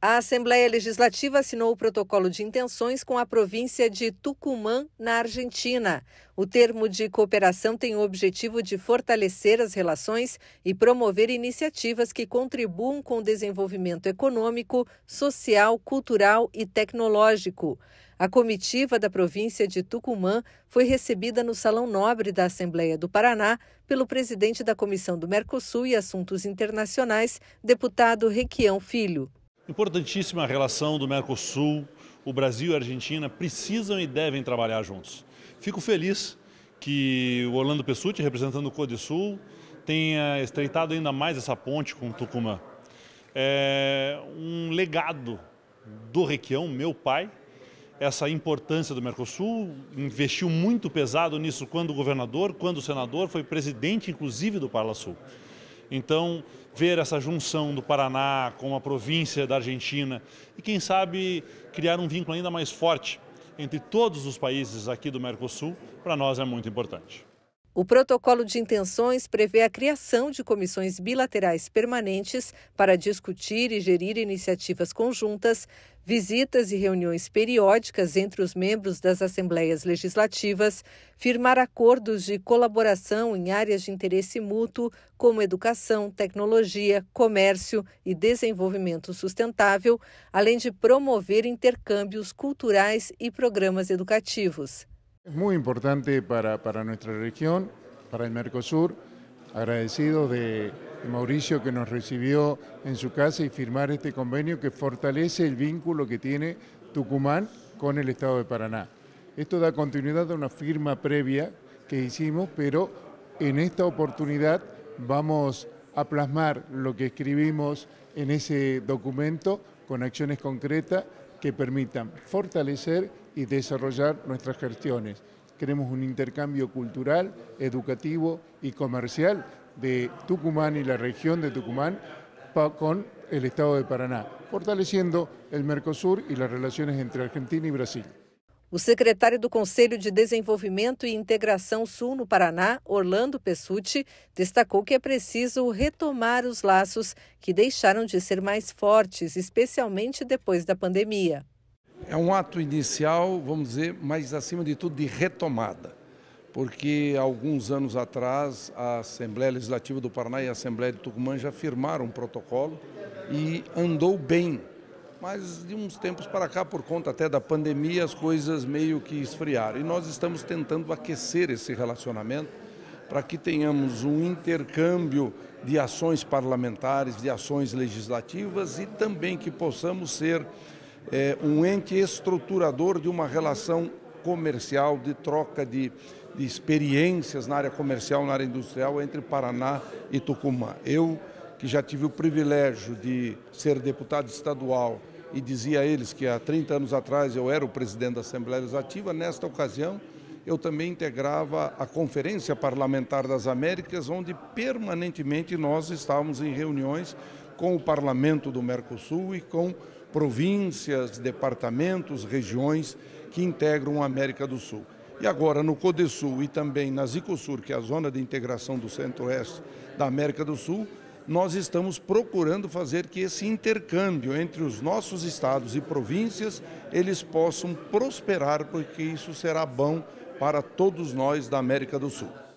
A Assembleia Legislativa assinou o protocolo de intenções com a província de Tucumã, na Argentina. O termo de cooperação tem o objetivo de fortalecer as relações e promover iniciativas que contribuam com o desenvolvimento econômico, social, cultural e tecnológico. A comitiva da província de Tucumã foi recebida no Salão Nobre da Assembleia do Paraná pelo presidente da Comissão do Mercosul e Assuntos Internacionais, deputado Requião Filho. Importantíssima relação do Mercosul, o Brasil e a Argentina precisam e devem trabalhar juntos. Fico feliz que o Orlando Pessuti, representando o Codesul, tenha estreitado ainda mais essa ponte com o Tucumã. É um legado do Requião, meu pai, essa importância do Mercosul, investiu muito pesado nisso quando governador, quando senador, foi presidente inclusive do Parla Sul. Então, ver essa junção do Paraná com a província da Argentina e, quem sabe, criar um vínculo ainda mais forte entre todos os países aqui do Mercosul, para nós é muito importante. O protocolo de intenções prevê a criação de comissões bilaterais permanentes para discutir e gerir iniciativas conjuntas, visitas e reuniões periódicas entre os membros das assembleias legislativas, firmar acordos de colaboração em áreas de interesse mútuo, como educação, tecnologia, comércio e desenvolvimento sustentável, além de promover intercâmbios culturais e programas educativos. Es muy importante para, nuestra región, para el Mercosur, agradecido de Mauricio que nos recibió en su casa y firmar este convenio que fortalece el vínculo que tiene Tucumán con el Estado de Paraná. Esto da continuidad a una firma previa que hicimos, pero en esta oportunidad vamos a plasmar lo que escribimos en ese documento con acciones concretas que permitan fortalecer y desarrollar nuestras gestiones. Queremos un intercambio cultural, educativo y comercial de Tucumán y la región de Tucumán con el Estado de Paraná, fortaleciendo el Mercosur y las relaciones entre Argentina y Brasil. O secretário do Conselho de Desenvolvimento e Integração Sul no Paraná, Orlando Pessucci, destacou que é preciso retomar os laços que deixaram de ser mais fortes, especialmente depois da pandemia. É um ato inicial, vamos dizer, mas acima de tudo de retomada, porque alguns anos atrás a Assembleia Legislativa do Paraná e a Assembleia de Tucumã já firmaram um protocolo e andou bem mas de uns tempos para cá, por conta até da pandemia, as coisas meio que esfriaram. E nós estamos tentando aquecer esse relacionamento para que tenhamos um intercâmbio de ações parlamentares, de ações legislativas e também que possamos ser é, um ente estruturador de uma relação comercial, de troca de, de experiências na área comercial, na área industrial entre Paraná e Tucumã. Eu que já tive o privilégio de ser deputado estadual e dizia a eles que há 30 anos atrás eu era o presidente da Assembleia Legislativa, nesta ocasião eu também integrava a Conferência Parlamentar das Américas, onde permanentemente nós estávamos em reuniões com o Parlamento do Mercosul e com províncias, departamentos, regiões que integram a América do Sul. E agora no Codesul e também na Zicosur, que é a zona de integração do Centro-Oeste da América do Sul, nós estamos procurando fazer que esse intercâmbio entre os nossos estados e províncias eles possam prosperar, porque isso será bom para todos nós da América do Sul.